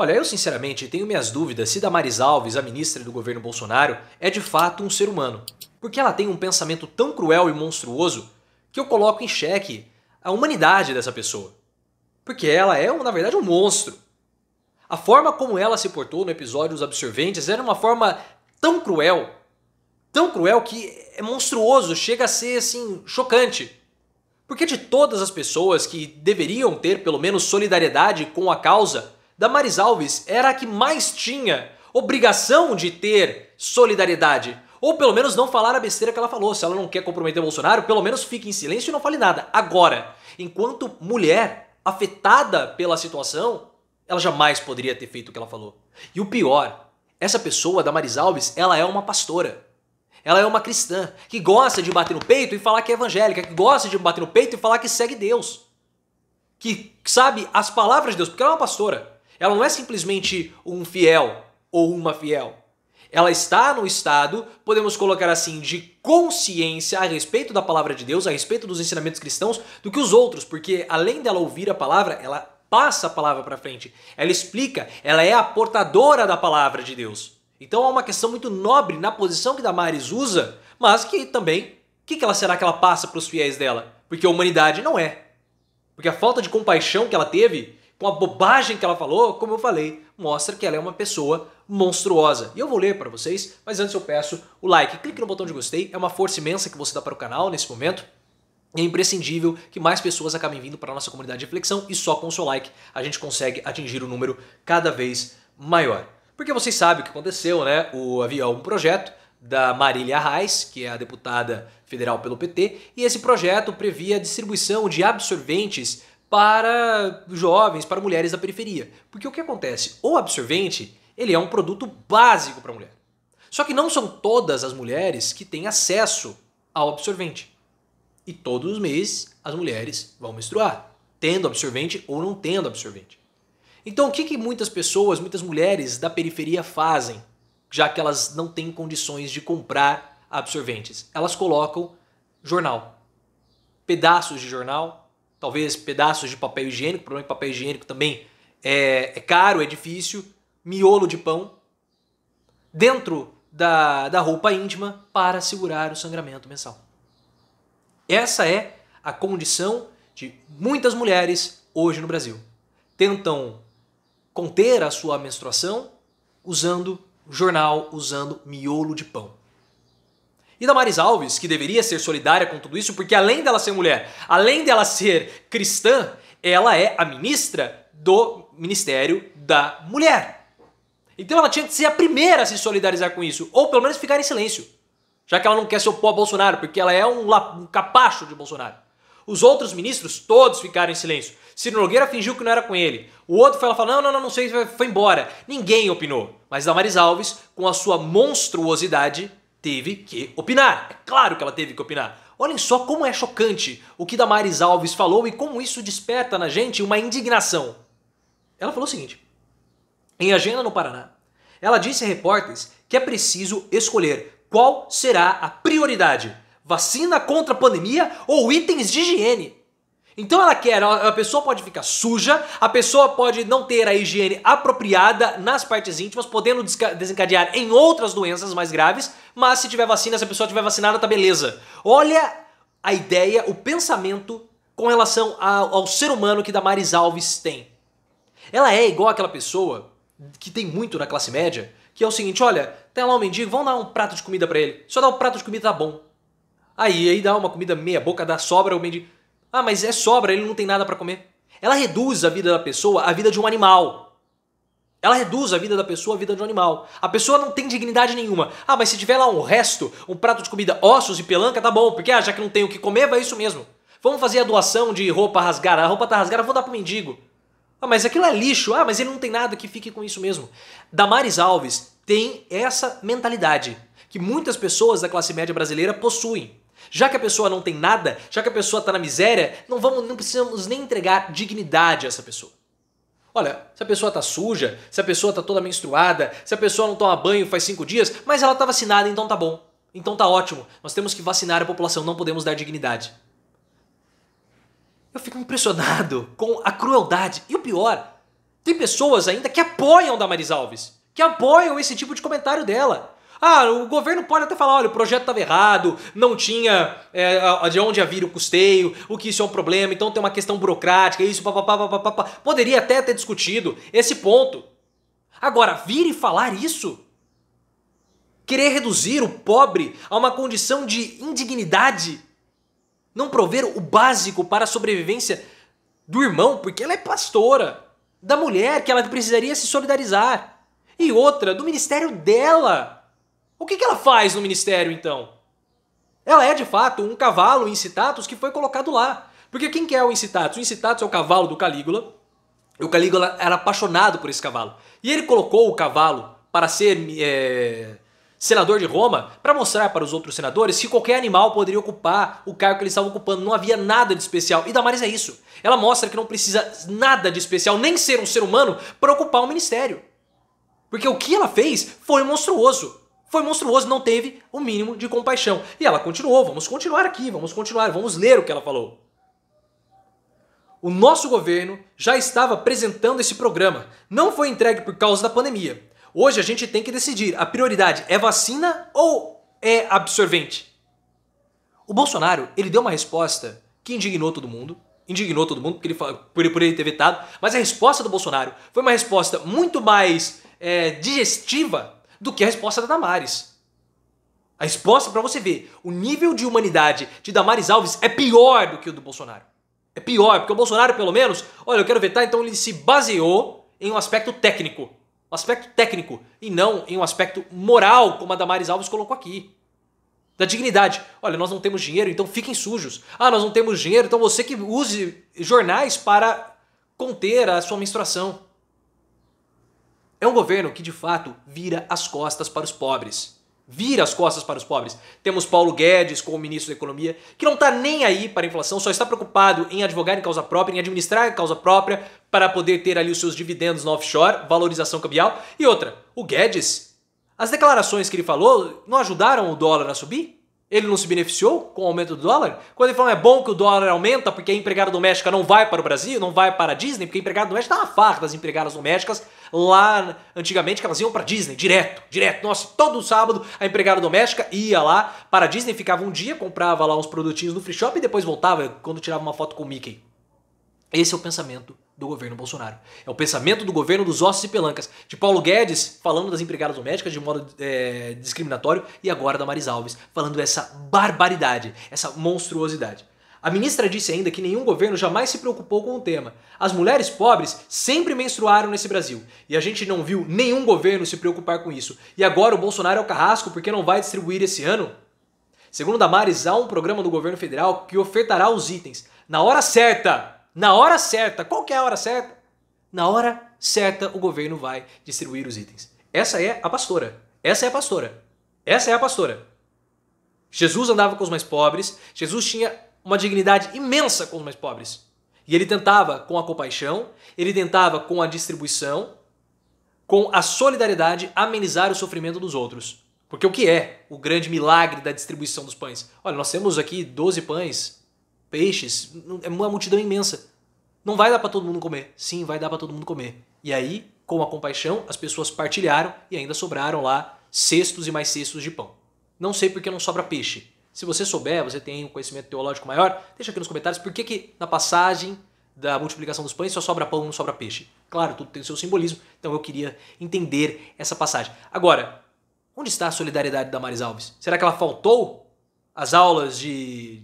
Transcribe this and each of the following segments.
Olha, eu sinceramente tenho minhas dúvidas se Damaris Alves, a ministra do governo Bolsonaro, é de fato um ser humano, porque ela tem um pensamento tão cruel e monstruoso que eu coloco em xeque a humanidade dessa pessoa. Porque ela é, na verdade, um monstro. A forma como ela se portou no episódio Os Absorventes era uma forma tão cruel, tão cruel que é monstruoso, chega a ser assim, chocante. Porque de todas as pessoas que deveriam ter pelo menos solidariedade com a causa, da Maris Alves era a que mais tinha obrigação de ter solidariedade. Ou pelo menos não falar a besteira que ela falou. Se ela não quer comprometer o Bolsonaro, pelo menos fique em silêncio e não fale nada. Agora, enquanto mulher afetada pela situação, ela jamais poderia ter feito o que ela falou. E o pior, essa pessoa, da Maris Alves, ela é uma pastora. Ela é uma cristã que gosta de bater no peito e falar que é evangélica, que gosta de bater no peito e falar que segue Deus. Que sabe as palavras de Deus, porque ela é uma pastora. Ela não é simplesmente um fiel ou uma fiel. Ela está no estado, podemos colocar assim, de consciência a respeito da palavra de Deus, a respeito dos ensinamentos cristãos, do que os outros, porque além dela ouvir a palavra, ela passa a palavra para frente, ela explica, ela é a portadora da palavra de Deus. Então é uma questão muito nobre na posição que Damares usa, mas que também, o que, que ela será que ela passa para os fiéis dela? Porque a humanidade não é. Porque a falta de compaixão que ela teve com a bobagem que ela falou, como eu falei, mostra que ela é uma pessoa monstruosa. E eu vou ler para vocês, mas antes eu peço o like. Clique no botão de gostei, é uma força imensa que você dá para o canal nesse momento. É imprescindível que mais pessoas acabem vindo para a nossa comunidade de reflexão e só com o seu like a gente consegue atingir um número cada vez maior. Porque vocês sabem o que aconteceu, né? O, havia um projeto da Marília Reis, que é a deputada federal pelo PT, e esse projeto previa a distribuição de absorventes para jovens, para mulheres da periferia. Porque o que acontece? O absorvente, ele é um produto básico para a mulher. Só que não são todas as mulheres que têm acesso ao absorvente. E todos os meses as mulheres vão menstruar, tendo absorvente ou não tendo absorvente. Então o que, que muitas pessoas, muitas mulheres da periferia fazem, já que elas não têm condições de comprar absorventes? Elas colocam jornal, pedaços de jornal talvez pedaços de papel higiênico, o problema é que papel higiênico também é, é caro, é difícil, miolo de pão, dentro da, da roupa íntima para segurar o sangramento mensal. Essa é a condição de muitas mulheres hoje no Brasil. Tentam conter a sua menstruação usando jornal, usando miolo de pão. E da Damaris Alves, que deveria ser solidária com tudo isso, porque além dela ser mulher, além dela ser cristã, ela é a ministra do Ministério da Mulher. Então ela tinha que ser a primeira a se solidarizar com isso, ou pelo menos ficar em silêncio, já que ela não quer ser o pó Bolsonaro, porque ela é um, um capacho de Bolsonaro. Os outros ministros todos ficaram em silêncio. Ciro Nogueira fingiu que não era com ele. O outro foi lá falar, não, não, não, não sei, foi embora. Ninguém opinou. Mas Damaris Alves, com a sua monstruosidade, teve que opinar. É claro que ela teve que opinar. Olhem só como é chocante o que Damares Alves falou e como isso desperta na gente uma indignação. Ela falou o seguinte: em Agenda no Paraná, ela disse a repórteres que é preciso escolher qual será a prioridade: vacina contra a pandemia ou itens de higiene. Então ela quer, a pessoa pode ficar suja, a pessoa pode não ter a higiene apropriada nas partes íntimas, podendo desencadear em outras doenças mais graves, mas se tiver vacina, se a pessoa tiver vacinada, tá beleza. Olha a ideia, o pensamento com relação ao, ao ser humano que Damaris Alves tem. Ela é igual aquela pessoa que tem muito na classe média, que é o seguinte, olha, tem lá um mendigo, vão dar um prato de comida para ele. Só dá um prato de comida tá bom. Aí, aí dá uma comida meia boca, dá sobra, o mendigo ah, mas é sobra, ele não tem nada para comer. Ela reduz a vida da pessoa à vida de um animal. Ela reduz a vida da pessoa à vida de um animal. A pessoa não tem dignidade nenhuma. Ah, mas se tiver lá um resto, um prato de comida, ossos e pelanca, tá bom, porque ah, já que não tem o que comer, vai isso mesmo. Vamos fazer a doação de roupa rasgada. A roupa tá rasgada, vou dar pro mendigo. Ah, mas aquilo é lixo. Ah, mas ele não tem nada que fique com isso mesmo. Damares Alves tem essa mentalidade que muitas pessoas da classe média brasileira possuem. Já que a pessoa não tem nada, já que a pessoa está na miséria, não vamos, não precisamos nem entregar dignidade a essa pessoa. Olha, se a pessoa está suja, se a pessoa está toda menstruada, se a pessoa não toma banho faz cinco dias, mas ela está vacinada, então tá bom. Então tá ótimo. Nós temos que vacinar a população, não podemos dar dignidade. Eu fico impressionado com a crueldade. E o pior, tem pessoas ainda que apoiam Maris Alves, que apoiam esse tipo de comentário dela. Ah, o governo pode até falar, olha, o projeto estava errado, não tinha é, de onde havia o custeio, o que isso é um problema, então tem uma questão burocrática, isso, papapá, papapá. Poderia até ter discutido esse ponto. Agora, vir e falar isso? Querer reduzir o pobre a uma condição de indignidade? Não prover o básico para a sobrevivência do irmão, porque ela é pastora, da mulher que ela precisaria se solidarizar, e outra, do ministério dela o que, que ela faz no ministério, então? Ela é, de fato, um cavalo incitatus que foi colocado lá. Porque quem que é o incitatus? O incitatus é o cavalo do Calígula. E o Calígula era apaixonado por esse cavalo. E ele colocou o cavalo para ser é, senador de Roma, para mostrar para os outros senadores que qualquer animal poderia ocupar o cargo que ele estava ocupando. Não havia nada de especial. E Damares é isso. Ela mostra que não precisa nada de especial, nem ser um ser humano, para ocupar o um ministério. Porque o que ela fez foi monstruoso foi monstruoso, não teve o mínimo de compaixão. E ela continuou, vamos continuar aqui, vamos continuar, vamos ler o que ela falou. O nosso governo já estava apresentando esse programa. Não foi entregue por causa da pandemia. Hoje a gente tem que decidir: a prioridade é vacina ou é absorvente? O Bolsonaro, ele deu uma resposta que indignou todo mundo, indignou todo mundo porque ele, por, por ele ter vetado, mas a resposta do Bolsonaro foi uma resposta muito mais é, digestiva do que a resposta da Damares. A resposta, para você ver, o nível de humanidade de Damares Alves é pior do que o do Bolsonaro. É pior, porque o Bolsonaro, pelo menos, olha, eu quero vetar, tá? então ele se baseou em um aspecto técnico. Um aspecto técnico, e não em um aspecto moral, como a Damares Alves colocou aqui. Da dignidade. Olha, nós não temos dinheiro, então fiquem sujos. Ah, nós não temos dinheiro, então você que use jornais para conter a sua menstruação. É um governo que de fato vira as costas para os pobres. Vira as costas para os pobres. Temos Paulo Guedes como ministro da Economia, que não está nem aí para a inflação, só está preocupado em advogar em causa própria, em administrar em causa própria, para poder ter ali os seus dividendos no offshore, valorização cambial. E outra, o Guedes, as declarações que ele falou não ajudaram o dólar a subir? Ele não se beneficiou com o aumento do dólar? Quando ele falou é bom que o dólar aumenta porque a empregada doméstica não vai para o Brasil, não vai para a Disney, porque a empregada doméstica está uma farra das empregadas domésticas lá antigamente que elas iam para Disney direto, direto. Nossa, todo sábado a empregada doméstica ia lá para Disney, ficava um dia, comprava lá uns produtinhos no free shop e depois voltava quando tirava uma foto com o Mickey. Esse é o pensamento do governo Bolsonaro. É o pensamento do governo dos ossos e pelancas, de Paulo Guedes falando das empregadas domésticas de modo é, discriminatório e agora da Maris Alves falando essa barbaridade, essa monstruosidade. A ministra disse ainda que nenhum governo jamais se preocupou com o tema. As mulheres pobres sempre menstruaram nesse Brasil e a gente não viu nenhum governo se preocupar com isso. E agora o Bolsonaro é o carrasco porque não vai distribuir esse ano? Segundo Damares, há um programa do governo federal que ofertará os itens na hora certa. Na hora certa. Qual que é a hora certa? Na hora certa o governo vai distribuir os itens. Essa é a pastora. Essa é a pastora. Essa é a pastora. Jesus andava com os mais pobres, Jesus tinha uma dignidade imensa com os mais pobres. E ele tentava com a compaixão, ele tentava com a distribuição, com a solidariedade, amenizar o sofrimento dos outros. Porque o que é o grande milagre da distribuição dos pães? Olha, nós temos aqui 12 pães, peixes, é uma multidão imensa. Não vai dar para todo mundo comer. Sim, vai dar para todo mundo comer. E aí, com a compaixão, as pessoas partilharam e ainda sobraram lá cestos e mais cestos de pão. Não sei porque não sobra peixe, se você souber, você tem um conhecimento teológico maior, deixa aqui nos comentários por que, que na passagem da multiplicação dos pães só sobra pão, não sobra peixe. Claro, tudo tem o seu simbolismo, então eu queria entender essa passagem. Agora, onde está a solidariedade da Maris Alves? Será que ela faltou as aulas de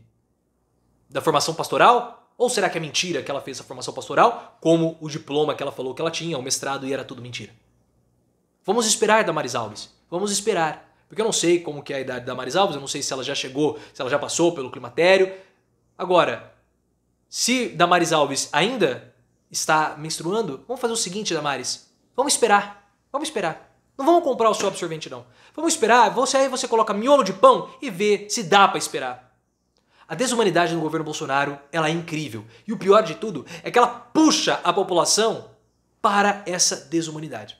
da formação pastoral? Ou será que é mentira que ela fez a formação pastoral, como o diploma que ela falou que ela tinha, o mestrado e era tudo mentira? Vamos esperar da Maris Alves. Vamos esperar. Porque eu não sei como que é a idade da Maris Alves, eu não sei se ela já chegou, se ela já passou pelo climatério. Agora, se Damaris Alves ainda está menstruando, vamos fazer o seguinte, Damaris. Vamos esperar. Vamos esperar. Não vamos comprar o seu absorvente, não. Vamos esperar. Você aí você coloca miolo de pão e vê se dá para esperar. A desumanidade do governo Bolsonaro ela é incrível. E o pior de tudo é que ela puxa a população para essa desumanidade.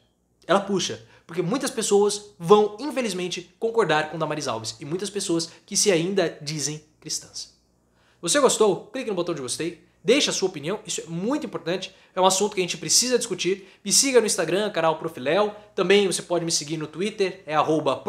Ela puxa. Porque muitas pessoas vão, infelizmente, concordar com Damaris Alves e muitas pessoas que se ainda dizem cristãs. Você gostou? Clique no botão de gostei. Deixe a sua opinião, isso é muito importante. É um assunto que a gente precisa discutir. Me siga no Instagram, canal Profilel. Também você pode me seguir no Twitter, é arroba